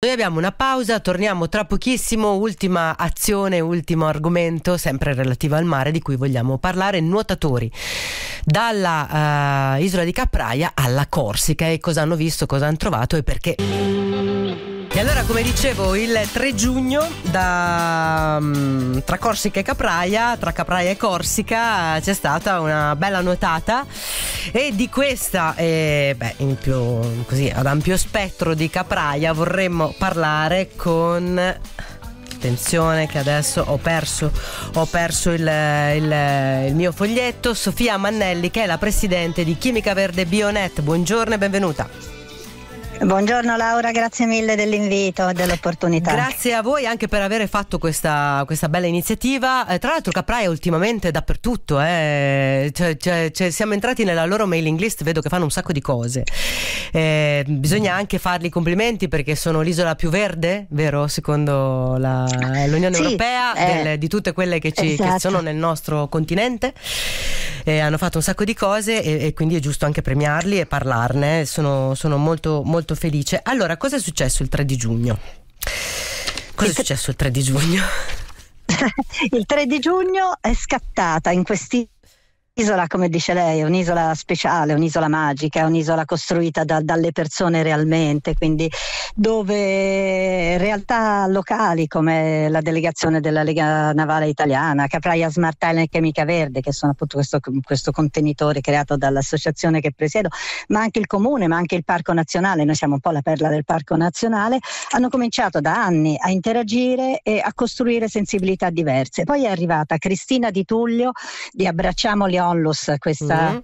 Noi abbiamo una pausa, torniamo tra pochissimo, ultima azione, ultimo argomento, sempre relativo al mare, di cui vogliamo parlare, nuotatori. Dalla uh, isola di Capraia alla Corsica e cosa hanno visto, cosa hanno trovato e perché. E allora, come dicevo, il 3 giugno da, mm, tra Corsica e Capraia, tra Capraia e Corsica, c'è stata una bella nuotata e di questa, eh, beh, più, così, ad ampio spettro di Capraia, vorremmo parlare con attenzione che adesso ho perso, ho perso il, il, il, mio foglietto, Sofia Mannelli che è la presidente di Chimica Verde Bionet, buongiorno e benvenuta. Buongiorno Laura, grazie mille dell'invito e dell'opportunità. Grazie a voi anche per aver fatto questa, questa bella iniziativa. Eh, tra l'altro Capraia ultimamente è dappertutto, eh. cioè, cioè, cioè, siamo entrati nella loro mailing list, vedo che fanno un sacco di cose. Eh, bisogna anche fargli complimenti perché sono l'isola più verde, vero? Secondo eh, l'Unione sì, Europea, eh, delle, di tutte quelle che, ci, esatto. che, sono nel nostro continente. Eh, hanno fatto un sacco di cose e, e, quindi è giusto anche premiarli e parlarne. Sono, sono molto, molto molto felice. Allora, cosa è successo il 3 di giugno? Cosa è successo il 3 di giugno? il 3 di giugno è scattata in questi Isola, come dice lei, è un'isola speciale, un'isola magica, un'isola costruita da, dalle persone realmente, quindi dove realtà locali come la delegazione della Lega Navale Italiana, Capraia Smart Island Chemica Verde, che sono appunto questo, questo contenitore creato dall'associazione che presiedo, ma anche il comune, ma anche il Parco Nazionale, noi siamo un po' la perla del Parco Nazionale, hanno cominciato da anni a interagire e a costruire sensibilità diverse. Poi è arrivata Cristina Di Tullio di Abbracciamo gli Nollos, questa mm. uh,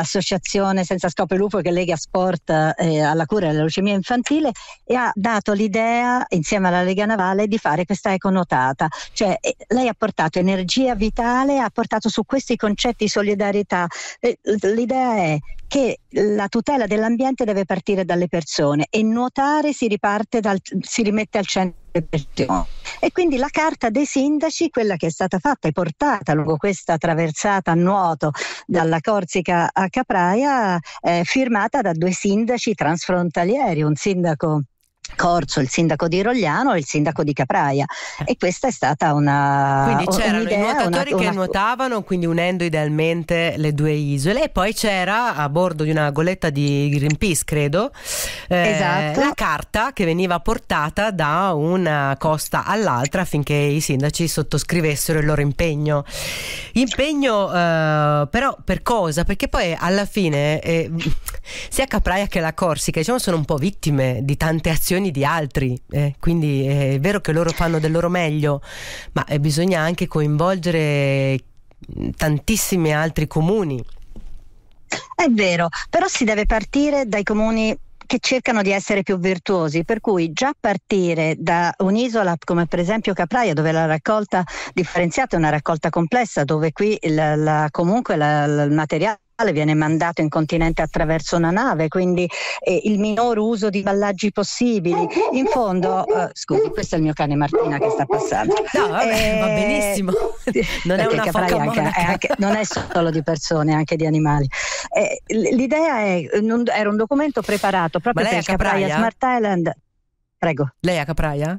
associazione senza scopo e lupo che lega sport eh, alla cura della leucemia infantile e ha dato l'idea insieme alla Lega Navale di fare questa econotata, cioè eh, lei ha portato energia vitale, ha portato su questi concetti solidarietà. Eh, l'idea è che la tutela dell'ambiente deve partire dalle persone e nuotare si riparte dal, si rimette al centro delle persone. E quindi la carta dei sindaci, quella che è stata fatta e portata lungo questa traversata a nuoto dalla Corsica a Capraia, è firmata da due sindaci transfrontalieri, un sindaco Corso, il sindaco di Rogliano e il sindaco di Capraia e questa è stata una quindi c'erano i nuotatori una, che una... nuotavano quindi unendo idealmente le due isole e poi c'era a bordo di una goletta di Greenpeace credo eh, esatto. la carta che veniva portata da una costa all'altra affinché i sindaci sottoscrivessero il loro impegno impegno eh, però per cosa? perché poi alla fine eh, sia Capraia che la Corsica diciamo sono un po' vittime di tante azioni decisioni di altri, eh, quindi eh, è vero che loro fanno del loro meglio, ma eh, bisogna anche coinvolgere tantissimi altri comuni. È vero, però si deve partire dai comuni che cercano di essere più virtuosi, per cui già partire da un'isola come per esempio Capraia, dove la raccolta differenziata è una raccolta complessa, dove qui la, la, comunque la, il materiale viene mandato in continente attraverso una nave, quindi eh, il minor uso di ballaggi possibili. In fondo, eh, scusi, questo è il mio cane Martina che sta passando. No, vabbè, eh, va benissimo. Non è, anche, è anche, non è solo di persone, anche di animali. Eh, l'idea è, non, era un documento preparato proprio per Capraia Smart Island. Prego. Lei è a Capraia?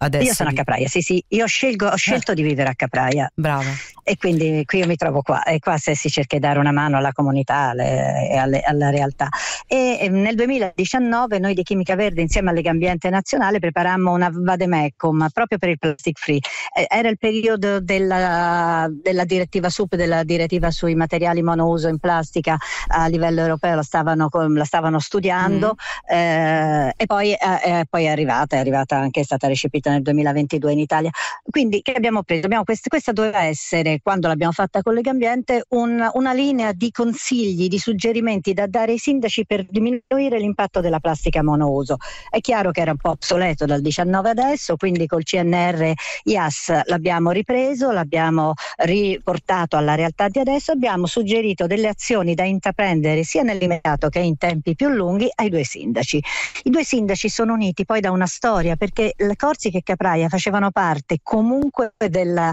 Adesso io sono a Capraia, sì, sì, io scelgo, ho scelto eh. di vivere a Capraia. Bravo. E quindi qui io mi trovo qua e qua se si cerca di dare una mano alla comunità e alla realtà e nel 2019 noi di Chimica Verde insieme a Lega Ambiente Nazionale preparammo una vademecum proprio per il plastic free. Eh, era il periodo della, della, direttiva SUP, della direttiva sui materiali monouso in plastica a livello europeo, la stavano, la stavano studiando mm. eh, e poi, eh, eh, poi, è arrivata, è arrivata anche, è stata recepita nel 2022 in Italia. Quindi che abbiamo preso? Abbiamo quest- questa doveva essere, quando l'abbiamo fatta con Lega Ambiente, un, una linea di consigli, di suggerimenti da dare ai sindaci per per diminuire l'impatto della plastica monouso. È chiaro che era un po' obsoleto dal 19 adesso, quindi col CNR IAS l'abbiamo ripreso, l'abbiamo riportato alla realtà di adesso, abbiamo suggerito delle azioni da intraprendere sia nell'immediato che in tempi più lunghi ai due sindaci. I due sindaci sono uniti poi da una storia perché le Corsica e Capraia facevano parte comunque della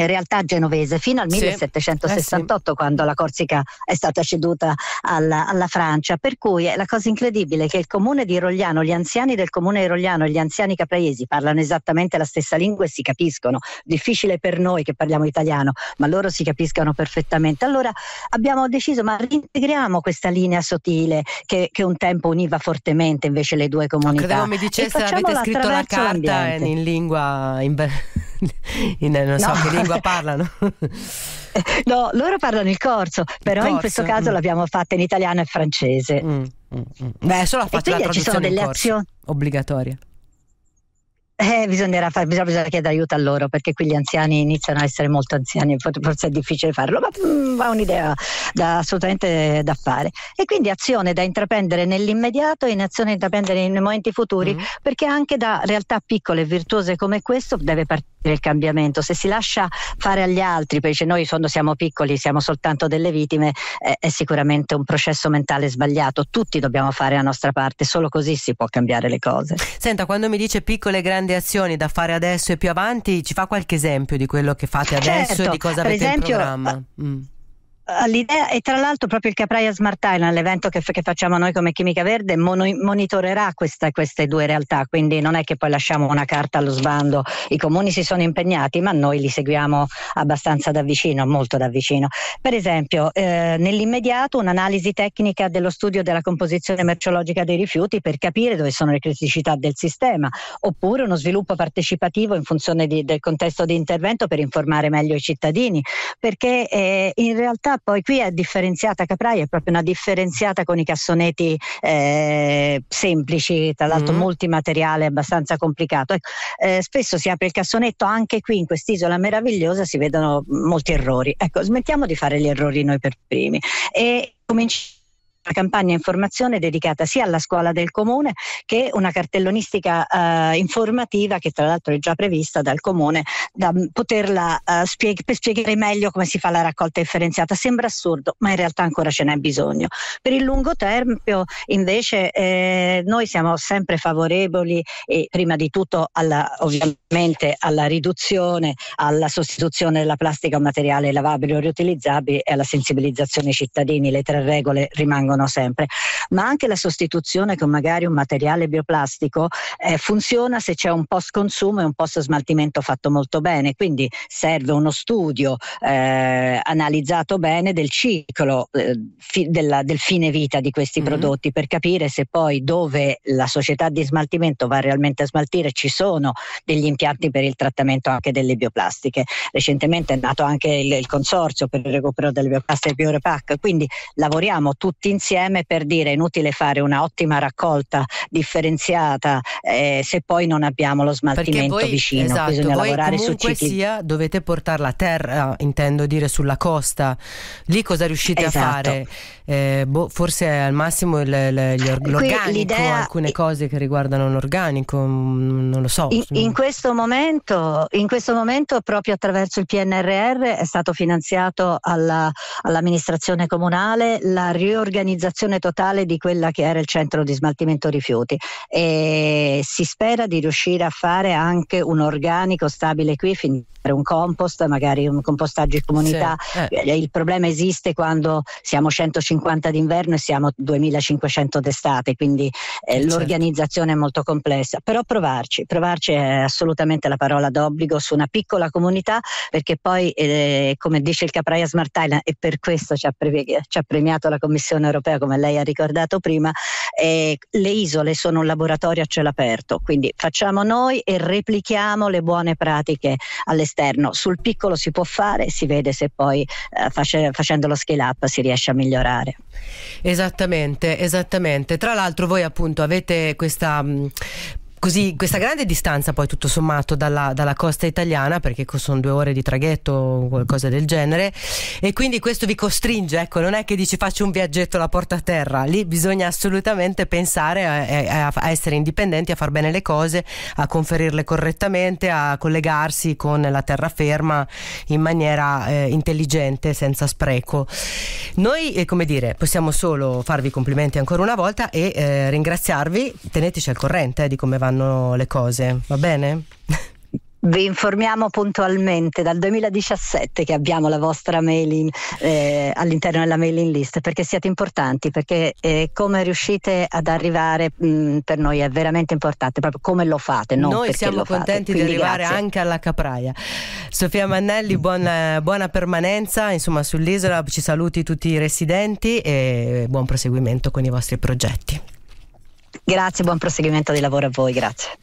in realtà genovese fino al 1768 eh sì. quando la Corsica è stata ceduta alla, alla, Francia per cui è eh, la cosa incredibile che il comune di Rogliano gli anziani del comune di Rogliano e gli anziani capraesi parlano esattamente la stessa lingua e si capiscono difficile per noi che parliamo italiano ma loro si capiscono perfettamente allora abbiamo deciso ma reintegriamo questa linea sottile che, che un tempo univa fortemente invece le due comunità no, credevo mi dicesse l'avete scritto la carta eh, in lingua in... in, non so no. che lingua parlano. no, loro parlano il corso, però il corso, in questo caso mm. l'abbiamo fatta in italiano e francese. Mm, mm, mm. Beh, solo faccio la traduzione ci sono delle azioni obbligatorie. Eh, bisognerà fare, bisogna, bisogna, chiedere aiuto a loro perché qui gli anziani iniziano a essere molto anziani, forse è difficile farlo, ma mm, è un'idea da, assolutamente da fare. E quindi azione da intraprendere nell'immediato e in azione da intraprendere nei momenti futuri, mm. perché anche da realtà piccole e virtuose come questo deve partire il cambiamento. Se si lascia fare agli altri, perché noi in fondo siamo piccoli, siamo soltanto delle vittime, eh, è sicuramente un processo mentale sbagliato. Tutti dobbiamo fare la nostra parte, solo così si può cambiare le cose. Senta, quando mi dice piccole e grandi azioni da fare adesso e più avanti, ci fa qualche esempio di quello che fate adesso certo, e di certo. cosa avete esempio, in programma? Mm. L'idea, e tra l'altro proprio il Capraia Smart Island, l'evento che, che facciamo noi come Chimica Verde, mon- monitorerà questa, queste due realtà, quindi non è che poi lasciamo una carta allo sbando, i comuni si sono impegnati, ma noi li seguiamo abbastanza da vicino, molto da vicino. Per esempio, eh, nell'immediato un'analisi tecnica dello studio della composizione merceologica dei rifiuti per capire dove sono le criticità del sistema, oppure uno sviluppo partecipativo in funzione di, del contesto di intervento per informare meglio i cittadini, perché eh, in realtà poi qui è differenziata Caprai, è proprio una differenziata con i cassonetti eh, semplici, tra l'altro mm. multimateriale abbastanza complicato. Ecco, eh, spesso si apre il cassonetto anche qui in quest'isola meravigliosa si vedono molti errori. Ecco, smettiamo di fare gli errori noi per primi e cominciamo una campagna informazione dedicata sia alla scuola del comune che una cartellonistica eh, informativa che tra l'altro è già prevista dal comune da mm, poterla eh, spieg- per spiegare meglio come si fa la raccolta differenziata. Sembra assurdo, ma in realtà ancora ce n'è bisogno. Per il lungo termine invece eh, noi siamo sempre favorevoli e prima di tutto alla, ovviamente alla riduzione, alla sostituzione della plastica a materiale lavabile o riutilizzabile e alla sensibilizzazione ai cittadini. Le tre regole rimangono rimangono sempre, ma anche la sostituzione con magari un materiale bioplastico eh, funziona se c'è un post consumo e un post smaltimento fatto molto bene, quindi serve uno studio eh, analizzato bene del ciclo eh, fi, della, del fine vita di questi mm-hmm. prodotti per capire se poi dove la società di smaltimento va realmente a smaltire ci sono degli impianti per il trattamento anche delle bioplastiche. Recentemente è nato anche il, il consorzio per il recupero delle bioplastiche BioRepac. quindi lavoriamo tutti insieme insieme per dire è inutile fare una ottima raccolta differenziata eh, se poi non abbiamo lo smaltimento voi, vicino. Esatto, Bisogna lavorare su cicli. sia dovete portarla a terra, intendo dire sulla costa. Lì cosa riuscite esatto. a fare? Eh, boh, forse al massimo il, il, il, l'organico, alcune cose che riguardano l'organico, mm, non lo so. In, in, questo momento, in questo momento proprio attraverso il PNRR è stato finanziato alla, all'amministrazione comunale la riorganizzazione modernizzazione totale di quella che era il centro di smaltimento rifiuti e si spera di riuscire a fare anche un organico stabile qui fin un compost, magari un compostaggio in comunità. Sì, eh. eh il problema esiste quando siamo 150 d'inverno e siamo 2500 d'estate, quindi eh, sì. l'organizzazione è molto complessa. Però provarci, provarci è assolutamente la parola d'obbligo su una piccola comunità, perché poi, eh, come dice il Capraia Smart Island, e per questo ci ha, pre- ci ha premiato la Commissione europea, come lei ha ricordato prima, eh, le isole sono un laboratorio a cielo aperto, quindi facciamo noi e replichiamo le buone pratiche all'esterno esterno. Sul piccolo si può fare, si vede se poi eh, face, facendo lo scale up si riesce a migliorare. Esattamente, esattamente. Tra l'altro voi appunto avete questa mh, mm, così questa grande distanza poi tutto sommato dalla, dalla, costa italiana perché sono due ore di traghetto o qualcosa del genere e quindi questo vi costringe ecco non è che dici faccio un viaggetto alla porta a terra lì bisogna assolutamente pensare a, a, a essere indipendenti a far bene le cose a conferirle correttamente a collegarsi con la terraferma in maniera eh, intelligente senza spreco noi eh, come dire possiamo solo farvi complimenti ancora una volta e eh, ringraziarvi teneteci al corrente eh, di come vanno vanno le cose, va bene? Vi informiamo puntualmente dal 2017 che abbiamo la vostra mailing eh, all'interno della mailing list perché siete importanti, perché eh, come riuscite ad arrivare mh, mm, per noi è veramente importante, proprio come lo fate. noi siamo contenti Quindi, di arrivare grazie. anche alla Capraia. Sofia Mannelli, buona, buona permanenza insomma, sull'isola, ci saluti tutti i residenti e buon proseguimento con i vostri progetti. Grazie, buon proseguimento di lavoro a voi, grazie.